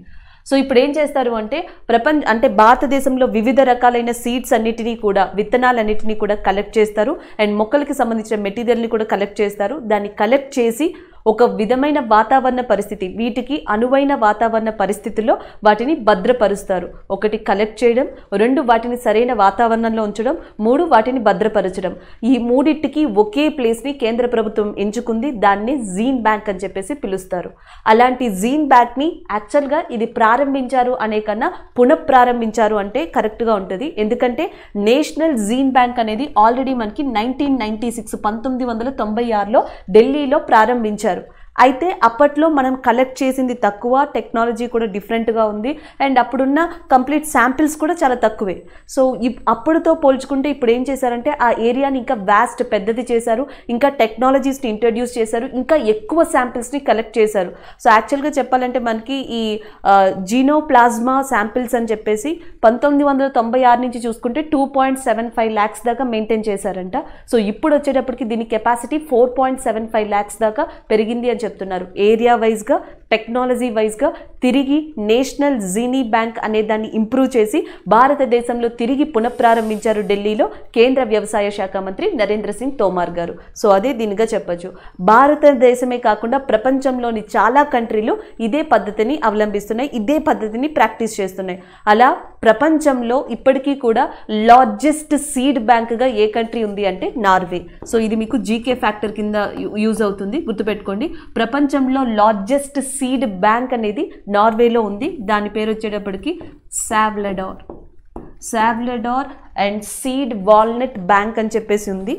సో ఇప్పుడు ఏం చేస్తారు అంటే ప్రపంచ అంటే భారతదేశంలో వివిధ రకాలైన సీడ్స్ అన్నిటినీ కూడా విత్తనాలన్నిటినీ కూడా కలెక్ట్ చేస్తారు అండ్ మొక్కలకి సంబంధించిన మెటీరియల్ని కూడా కలెక్ట్ చేస్తారు దాన్ని కలెక్ట్ చేసి ఒక విధమైన వాతావరణ పరిస్థితి వీటికి అనువైన వాతావరణ పరిస్థితుల్లో వాటిని భద్రపరుస్తారు ఒకటి కలెక్ట్ చేయడం రెండు వాటిని సరైన వాతావరణంలో ఉంచడం మూడు వాటిని భద్రపరచడం ఈ మూడింటికి ఒకే ప్లేస్ని కేంద్ర ప్రభుత్వం ఎంచుకుంది దాన్ని జీన్ బ్యాంక్ అని చెప్పేసి పిలుస్తారు అలాంటి జీన్ బ్యాంక్ని యాక్చువల్గా ఇది ప్రారంభించారు అనే కన్నా పునఃప్రారంభించారు అంటే కరెక్ట్గా ఉంటుంది ఎందుకంటే నేషనల్ జీన్ బ్యాంక్ అనేది ఆల్రెడీ మనకి నైన్టీన్ నైన్టీ సిక్స్ పంతొమ్మిది వందల తొంభై ఆరులో ఢిల్లీలో ప్రారంభించారు అయితే అప్పట్లో మనం కలెక్ట్ చేసింది తక్కువ టెక్నాలజీ కూడా డిఫరెంట్గా ఉంది అండ్ అప్పుడున్న కంప్లీట్ శాంపిల్స్ కూడా చాలా తక్కువే సో అప్పుడుతో పోల్చుకుంటే ఇప్పుడు ఏం చేశారంటే ఆ ఏరియాని ఇంకా వ్యాస్ట్ పెద్దది చేశారు ఇంకా టెక్నాలజీస్ని ఇంట్రడ్యూస్ చేశారు ఇంకా ఎక్కువ శాంపిల్స్ని కలెక్ట్ చేశారు సో యాక్చువల్గా చెప్పాలంటే మనకి ఈ జీనో ప్లాజ్మా శాంపిల్స్ అని చెప్పేసి పంతొమ్మిది వందల తొంభై ఆరు నుంచి చూసుకుంటే two point seven five lakhs దాకా మెయింటైన్ చేశారంట సో ఇప్పుడు వచ్చేటప్పటికి దీని capacity four point seven five lakhs దాకా పెరిగింది అని చెప్తున్నారు ఏరియా వైజ్గా టెక్నాలజీ వైజ్గా తిరిగి నేషనల్ జీనీ బ్యాంక్ అనే దాన్ని ఇంప్రూవ్ చేసి భారతదేశంలో తిరిగి పునఃప్రారంభించారు ఢిల్లీలో కేంద్ర వ్యవసాయ శాఖ మంత్రి నరేంద్ర సింగ్ తోమార్ గారు సో అదే దీనిగా చెప్పచ్చు భారతదేశమే కాకుండా ప్రపంచంలోని చాలా కంట్రీలు ఇదే పద్ధతిని అవలంబిస్తున్నాయి ఇదే పద్ధతిని ప్రాక్టీస్ చేస్తున్నాయి అలా ప్రపంచంలో ఇప్పటికీ కూడా లార్జెస్ట్ సీడ్ బ్యాంక్గా ఏ కంట్రీ ఉంది అంటే నార్వే సో ఇది మీకు జీకే ఫ్యాక్టర్ కింద యూజ్ అవుతుంది గుర్తుపెట్టుకోండి ప్రపంచంలో లార్జెస్ట్ సీడ్ బ్యాంక్ అనేది నార్వేలో ఉంది దాని పేరు వచ్చేటప్పటికి Svalbard Svalbard and seed vault bank అని చెప్పేసి ఉంది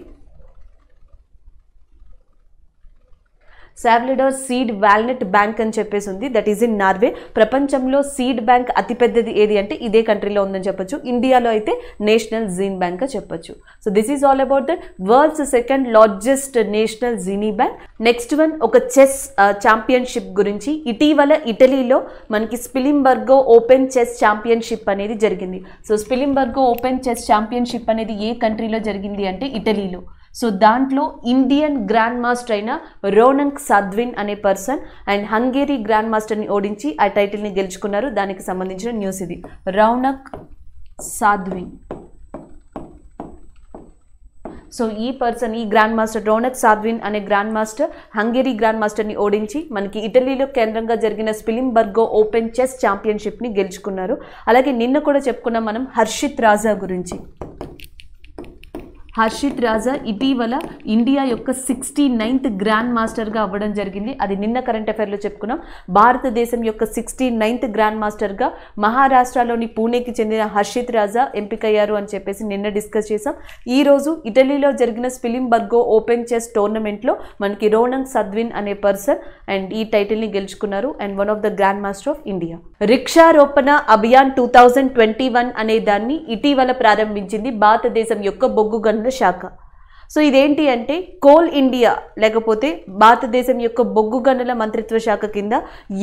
శావ్లిడర్ సీడ్ వాల్నట్ బ్యాంక్ అని చెప్పేసి ఉంది దట్ ఈజ్ ఇన్ నార్వే ప్రపంచంలో సీడ్ బ్యాంక్ అతిపెద్దది ఏది అంటే ఇదే కంట్రీలో ఉందని చెప్పొచ్చు ఇండియాలో అయితే నేషనల్ జీన్ బ్యాంక్ చెప్పొచ్చు so this is all about that world's second largest national gene bank next one ఒక చెస్ ఛాంపియన్షిప్ uh, గురించి ఇటీవల ఇటలీలో మనకి స్పిలింబర్గో ఓపెన్ చెస్ ఛాంపియన్షిప్ అనేది జరిగింది so Spilimbergo open chess championship అనేది ఏ కంట్రీలో జరిగింది అంటే ఇటలీలో సో దాంట్లో ఇండియన్ గ్రాండ్ మాస్టర్ అయిన రోనన్ సాద్విన్ అనే పర్సన్ అండ్ హంగేరీ గ్రాండ్ మాస్టర్ని ఓడించి ఆ టైటిల్ని గెలుచుకున్నారు దానికి సంబంధించిన న్యూస్ ఇది రౌనక్ సాద్విన్ సో ఈ పర్సన్ ఈ గ్రాండ్ మాస్టర్ రోనక్ సాద్విన్ అనే గ్రాండ్ మాస్టర్ హంగేరీ గ్రాండ్ మాస్టర్ని ఓడించి మనకి ఇటలీలో కేంద్రంగా జరిగిన బర్గో ఓపెన్ చెస్ ఛాంపియన్షిప్ని గెలుచుకున్నారు అలాగే నిన్న కూడా చెప్పుకున్నాం మనం హర్షిత్ రాజా గురించి హర్షిత్ రాజా ఇటీవల ఇండియా యొక్క సిక్స్టీ నైన్త్ గ్రాండ్ మాస్టర్గా అవ్వడం జరిగింది అది నిన్న కరెంట్ అఫైర్లో చెప్పుకున్నాం భారతదేశం యొక్క సిక్స్టీ నైన్త్ గ్రాండ్ మాస్టర్గా మహారాష్ట్రలోని పూణేకి చెందిన హర్షిత్ రాజా ఎంపికయ్యారు అని చెప్పేసి నిన్న డిస్కస్ చేసాం ఈరోజు ఇటలీలో జరిగిన స్పిలింబర్గో ఓపెన్ చెస్ టోర్నమెంట్లో మనకి రోనంగ్ సద్విన్ అనే పర్సన్ అండ్ ఈ టైటిల్ని గెలుచుకున్నారు and one of the grandmaster of India Vriksharopan Abhiyan two thousand twenty one అనే దాన్ని ఇటీవల ప్రారంభించింది భారతదేశం యొక్క బొగ్గు గన్న సంరక్షణ శాఖ సో ఇదేంటి అంటే కోల్ ఇండియా లేకపోతే భారతదేశం యొక్క బొగ్గు గనుల మంత్రిత్వ శాఖ కింద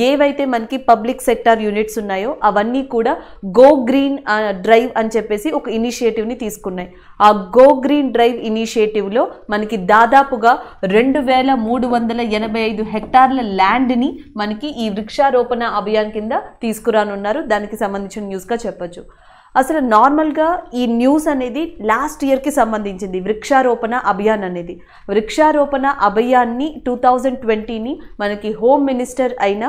ఏవైతే మనకి పబ్లిక్ సెక్టార్ యూనిట్స్ ఉన్నాయో అవన్నీ కూడా గో గ్రీన్ డ్రైవ్ అని చెప్పేసి ఒక ఇనిషియేటివ్ని తీసుకున్నాయి ఆ గో గ్రీన్ డ్రైవ్ ఇనిషియేటివ్లో మనకి దాదాపుగా రెండు వేల మూడు వందల ఎనభై ఐదు హెక్టార్ల ల్యాండ్ని మనకి ఈ వృక్షారోపణ అభియాన్ కింద తీసుకురానున్నారు దానికి సంబంధించిన న్యూస్గా చెప్పచ్చు అసలు నార్మల్గా ఈ న్యూస్ అనేది లాస్ట్ ఇయర్కి సంబంధించింది వృక్షారోపణ అభియాన్ అనేది వృక్షారోపణ అభియాన్ని టూ థౌజండ్ ట్వంటీని మనకి హోమ్ మినిస్టర్ అయిన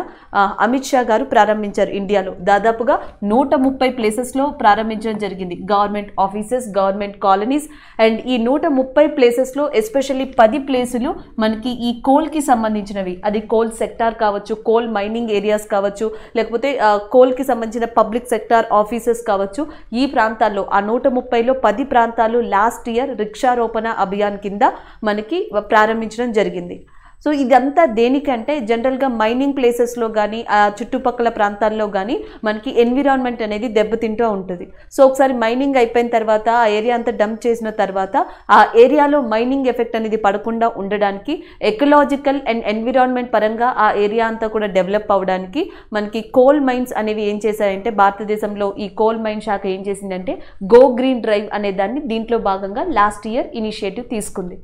అమిత్ షా గారు ప్రారంభించారు ఇండియాలో దాదాపుగా నూట ముప్పై ప్లేసెస్లో ప్రారంభించడం జరిగింది government offices government colonies and ఈ నూట ముప్పై ప్లేసెస్లో ఎస్పెషల్లీ పది ప్లేసులు మనకి ఈ కోల్కి సంబంధించినవి అది కోల్ సెక్టార్ కావచ్చు కోల్ మైనింగ్ ఏరియాస్ కావచ్చు లేకపోతే కోల్కి సంబంధించిన పబ్లిక్ సెక్టార్ ఆఫీసెస్ కావచ్చు ఈ ప్రాంతాల్లో ఆ నూట ముప్పైలో పది ప్రాంతాలు లాస్ట్ ఇయర్ రిక్షారోపణ అభియాన్ కింద మనకి ప్రారంభించడం జరిగింది సో ఇదంతా దేనికంటే జనరల్గా మైనింగ్ ప్లేసెస్లో కానీ ఆ చుట్టుపక్కల ప్రాంతాల్లో కానీ మనకి ఎన్విరాన్మెంట్ అనేది దెబ్బతింటూ ఉంటుంది సో ఒకసారి మైనింగ్ అయిపోయిన తర్వాత ఆ ఏరియా అంతా డంప్ చేసిన తర్వాత ఆ ఏరియాలో మైనింగ్ ఎఫెక్ట్ అనేది పడకుండా ఉండడానికి ఎకలాజికల్ అండ్ ఎన్విరాన్మెంట్ పరంగా ఆ ఏరియా అంతా కూడా డెవలప్ అవ్వడానికి మనకి కోల్ మైన్స్ అనేవి ఏం చేశాయంటే భారతదేశంలో ఈ కోల్ మైన్ శాఖ ఏం చేసిందంటే గో గ్రీన్ డ్రైవ్ అనే దాన్ని దీంట్లో భాగంగా లాస్ట్ ఇయర్ ఇనిషియేటివ్ తీసుకుంది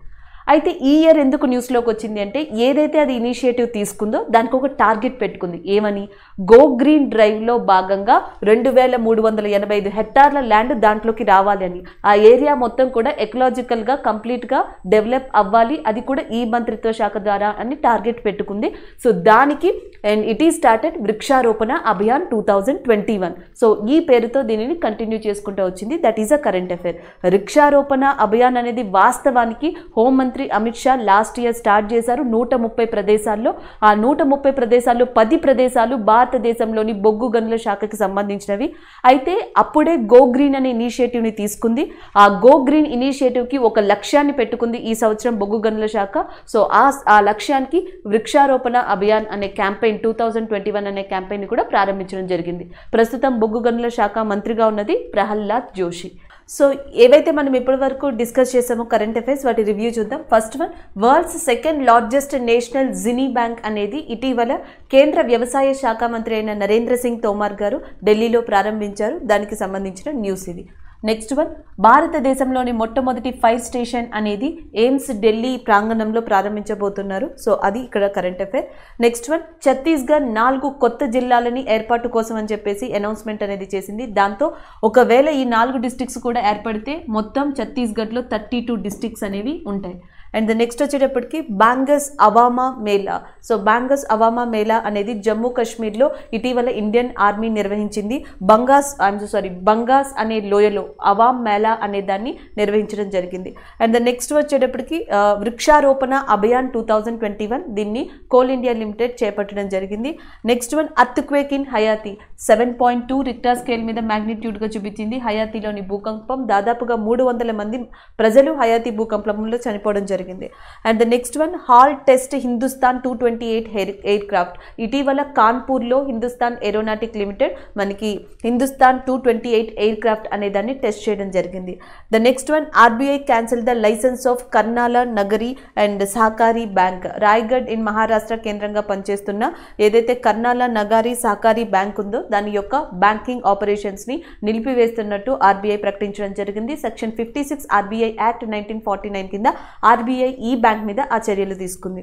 అయితే ఈ ఇయర్ ఎందుకు న్యూస్లోకి వచ్చింది అంటే ఏదైతే అది ఇనిషియేటివ్ తీసుకుందో దానికి ఒక టార్గెట్ పెట్టుకుంది ఏమని గో గ్రీన్ డ్రైవ్లో భాగంగా రెండు వేల మూడు వందల ఎనభై ఐదు హెక్టార్ల ల్యాండ్ దాంట్లోకి రావాలని ఆ ఏరియా మొత్తం కూడా ఎకలాజికల్గా కంప్లీట్గా డెవలప్ అవ్వాలి అది కూడా ఈ మంత్రిత్వ శాఖ ద్వారా అని టార్గెట్ పెట్టుకుంది సో దానికి అండ్ ఇట్ ఈ started Vriksharopan Abhiyan two thousand twenty one so ఈ పేరుతో దీనిని కంటిన్యూ చేసుకుంటూ వచ్చింది that is a current affair Vriksharopan Abhiyan అనేది వాస్తవానికి హోంమంత్రి మంత్రి Amit Shah last year start చేశారు నూట ముప్పై ప్రదేశాల్లో ఆ నూట ముప్పై ప్రదేశాల్లో పది ప్రదేశాలు భారతదేశంలోని బొగ్గు గనుల శాఖకి సంబంధించినవి అయితే అప్పుడే గో గ్రీన్ అనే ఇనిషియేటివ్ని తీసుకుంది ఆ గో గ్రీన్ ఇనిషియేటివ్కి ఒక లక్ష్యాన్ని పెట్టుకుంది ఈ సంవత్సరం బొగ్గు గనుల శాఖ సో ఆ ఆ లక్ష్యానికి వృక్షారోపణ అభియాన్ అనే campaign two thousand twenty one అనే క్యాంపెయిన్ కూడా ప్రారంభించడం జరిగింది ప్రస్తుతం బొగ్గు గనుల శాఖ మంత్రిగా ఉన్నది ప్రహ్లాద్ జోషి సో ఏవైతే మనం ఇప్పటి వరకు డిస్కస్ చేసామో కరెంట్ అఫైర్స్ వాటి రివ్యూ చూద్దాం first one world's second largest national gene bank అనేది ఇటీవల కేంద్ర వ్యవసాయ శాఖ మంత్రి అయిన నరేంద్ర సింగ్ తోమార్ గారు ఢిల్లీలో ప్రారంభించారు దానికి సంబంధించిన న్యూస్ ఇది నెక్స్ట్ వన్ భారతదేశంలోని మొట్టమొదటి ఫైర్ స్టేషన్ అనేది ఎయిమ్స్ ఢిల్లీ ప్రాంగణంలో ప్రారంభించబోతున్నారు సో అది ఇక్కడ current affair next one Chhattisgarh నాలుగు కొత్త జిల్లాలని ఏర్పాటు కోసం అని చెప్పేసి అనౌన్స్మెంట్ అనేది చేసింది దాంతో ఒకవేళ ఈ నాలుగు డిస్టిక్స్ కూడా ఏర్పడితే మొత్తం ఛత్తీస్గఢ్లో థర్టీ టూ డిస్టిక్స్ అనేవి ఉంటాయి అండ్ ద నెక్స్ట్ వచ్చేటప్పటికి బ్యాంగస్ అవామా మేళా సో బ్యాంగస్ అవామా మేళా అనేది జమ్మూ కాశ్మీర్లో ఇటీవల ఇండియన్ ఆర్మీ నిర్వహించింది బంగాస్ ఐఎమ్ సారీ బంగాస్ అనే లోయలో అవామ్ మేళా అనే దాన్ని నిర్వహించడం జరిగింది అండ్ ద నెక్స్ట్ వచ్చేటప్పటికి Vriksharopan Abhiyan two thousand twenty one దీన్ని కోల్ ఇండియా లిమిటెడ్ చేపట్టడం జరిగింది next one earthquake in Haiti seven point two Richter scale మీద మ్యాగ్నిట్యూడ్గా చూపించింది హయాతిలోని భూకంపం దాదాపుగా మూడు వందల మంది ప్రజలు హయాతి భూకంపంలో చనిపోవడం జరిగింది జరిగింది and the next one HAL test Hindustan two twenty eight air aircraft ఇటీవల కాన్పూర్లో హిందుస్థాన్ ఏరోనాటిక్ లిమిటెడ్ మనకి Hindustan two twenty eight aircraft అనే దాన్ని టెస్ట్ చేయడం జరిగింది the next one RBI cancel the licence of Karnala Nagari and Sahakari Bank Raigad in Maharashtra కేంద్రంగా పనిచేస్తున్న ఏదైతే కర్నాల నగారి సహకారి బ్యాంక్ ఉందో దాని యొక్క బ్యాంకింగ్ ఆపరేషన్స్ని నిలిపివేస్తున్నట్టు ఆర్బీఐ ప్రకటించడం జరిగింది section fifty six RBI act nineteen forty nine కింద ఆర్బీఐ ఆర్బీఐ ఈ బ్యాంక్ మీద ఆ చర్యలు తీసుకుంది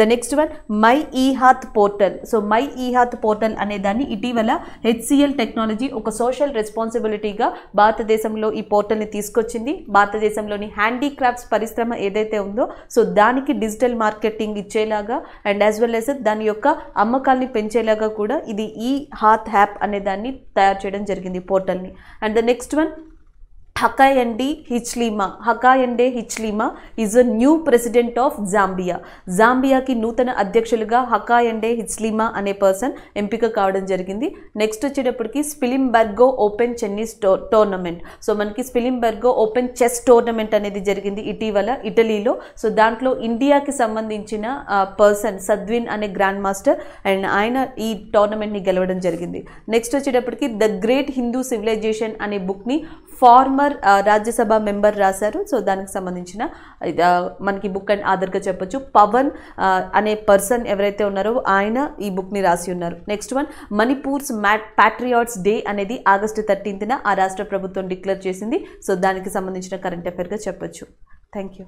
the next one my e Haat portal so my e Haat portal అనే దాన్ని ఇటీవల హెచ్సిఎల్ టెక్నాలజీ ఒక సోషల్ రెస్పాన్సిబిలిటీగా భారతదేశంలో ఈ పోర్టల్ని తీసుకొచ్చింది భారతదేశంలోని హ్యాండీక్రాఫ్ట్స్ పరిశ్రమ ఏదైతే ఉందో సో దానికి డిజిటల్ మార్కెటింగ్ ఇచ్చేలాగా అండ్ యాజ్ వెల్ యాజ్ దాని యొక్క అమ్మకాల్ని పెంచేలాగా కూడా ఇది ఈ హాత్ హ్యాప్ అనే దాన్ని తయారు చేయడం జరిగింది పోర్టల్ని and the next one Hakainde Hichilema Hakainde Hichilema is a new president of Zambia జాంబియాకి నూతన అధ్యక్షులుగా హకాయ్ హకాయండే హిచ్లీమా అనే పర్సన్ ఎంపిక కావడం జరిగింది నెక్స్ట్ వచ్చేటప్పటికి స్పిలింబర్గో ఓపెన్ చెన్నీస్ టో టోర్నమెంట్ సో మనకి స్పిలింబర్గో ఓపెన్ చెస్ టోర్నమెంట్ అనేది జరిగింది ఇటీవల ఇటలీలో సో దాంట్లో ఇండియాకి సంబంధించిన పర్సన్ సద్విన్ అనే గ్రాండ్ మాస్టర్ అండ్ ఆయన ఈ టోర్నమెంట్ని గెలవడం జరిగింది నెక్స్ట్ వచ్చేటప్పటికి ద గ్రేట్ హిందూ సివిలైజేషన్ అనే బుక్ని ఫార్మర్ కుమార్ రాజ్యసభ మెంబర్ రాశారు సో దానికి సంబంధించిన మనకి బుక్ అండ్ ఆధార్గా చెప్పొచ్చు పవన్ అనే పర్సన్ ఎవరైతే ఉన్నారో ఆయన ఈ బుక్ని రాసి ఉన్నారు నెక్స్ట్ వన్ మణిపూర్స్ మ్యాట్ ప్యాట్రియాట్స్ డే అనేది ఆగస్టు థర్టీన్త్న ఆ రాష్ట్ర ప్రభుత్వం డిక్లేర్ చేసింది సో దానికి సంబంధించిన కరెంట్ అఫైర్గా చెప్పొచ్చు థ్యాంక్ యూ